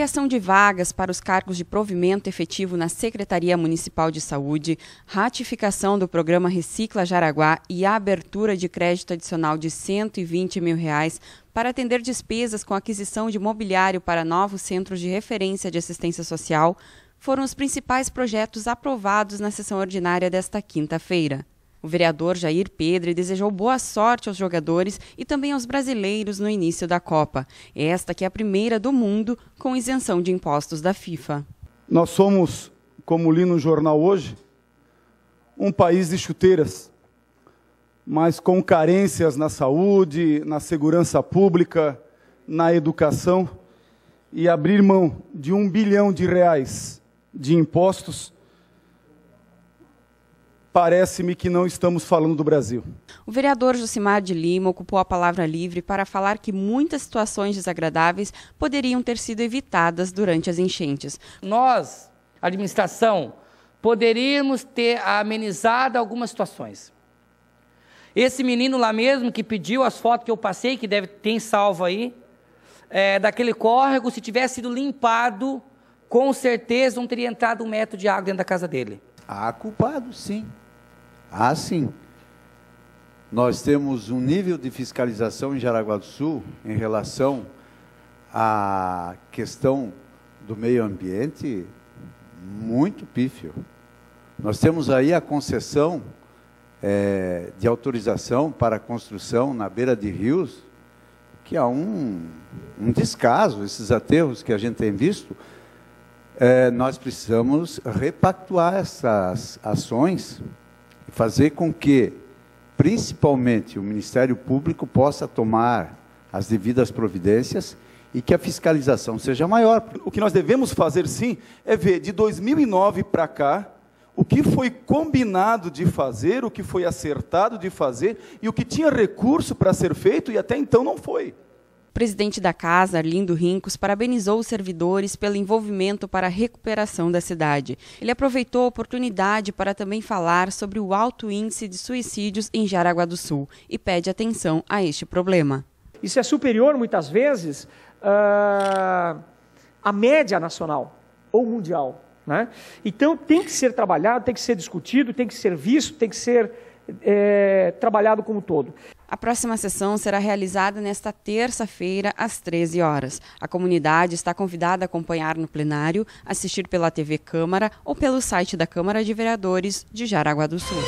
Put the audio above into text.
criação de vagas para os cargos de provimento efetivo na Secretaria Municipal de Saúde, ratificação do programa Recicla Jaraguá e a abertura de crédito adicional de R$ 120 mil reais para atender despesas com aquisição de mobiliário para novos centros de referência de assistência social, foram os principais projetos aprovados na sessão ordinária desta quinta-feira. O vereador Jair Pedre desejou boa sorte aos jogadores e também aos brasileiros no início da Copa, esta que é a primeira do mundo com isenção de impostos da FIFA. Nós somos, como li no jornal hoje, um país de chuteiras, mas com carências na saúde, na segurança pública, na educação, e abrir mão de um bilhão de reais de impostos parece-me que não estamos falando do Brasil. O vereador Josimar de Lima ocupou a palavra livre para falar que muitas situações desagradáveis poderiam ter sido evitadas durante as enchentes. Nós, administração, poderíamos ter amenizado algumas situações. Esse menino lá mesmo que pediu as fotos que eu passei, que deve ter salvo aí, é, daquele córrego, se tivesse sido limpado, com certeza não teria entrado um metro de água dentro da casa dele. Há culpado, sim. Ah, sim. Nós temos um nível de fiscalização em Jaraguá do Sul em relação à questão do meio ambiente muito pífio. Nós temos aí a concessão é, de autorização para construção na beira de rios, que há um, um descaso, esses aterros que a gente tem visto. É, nós precisamos repactuar essas ações fazer com que, principalmente, o Ministério Público possa tomar as devidas providências e que a fiscalização seja maior. O que nós devemos fazer, sim, é ver de 2009 para cá o que foi combinado de fazer, o que foi acertado de fazer e o que tinha recurso para ser feito e até então não foi. O presidente da casa, Arlindo Rincos, parabenizou os servidores pelo envolvimento para a recuperação da cidade. Ele aproveitou a oportunidade para também falar sobre o alto índice de suicídios em Jaraguá do Sul e pede atenção a este problema. Isso é superior, muitas vezes, ah, à média nacional ou mundial. Né? Então, tem que ser trabalhado, tem que ser discutido, tem que ser visto, tem que ser é, trabalhado como um todo. A próxima sessão será realizada nesta terça-feira, às 13 horas. A comunidade está convidada a acompanhar no plenário, assistir pela TV Câmara ou pelo site da Câmara de Vereadores de Jaraguá do Sul.